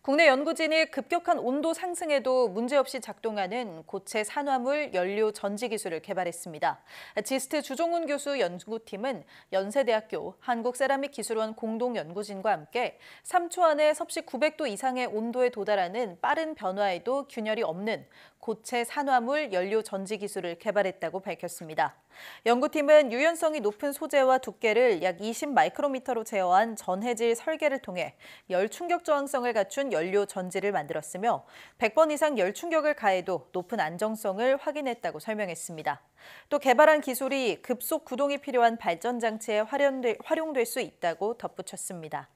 국내 연구진이 급격한 온도 상승에도 문제없이 작동하는 고체 산화물 연료 전지 기술을 개발했습니다. 지스트 주종훈 교수 연구팀은 연세대학교 한국세라믹기술원 공동연구진과 함께 3초 안에 섭씨 900도 이상의 온도에 도달하는 빠른 변화에도 균열이 없는 고체 산화물 연료 전지 기술을 개발했다고 밝혔습니다. 연구팀은 유연성이 높은 소재와 두께를 약 20 마이크로미터로 제어한 전해질 설계를 통해 열 충격 저항성을 갖춘 연료 전지를 만들었으며 100번 이상 열 충격을 가해도 높은 안정성을 확인했다고 설명했습니다. 또 개발한 기술이 급속 구동이 필요한 발전 장치에 활용될 수 있다고 덧붙였습니다.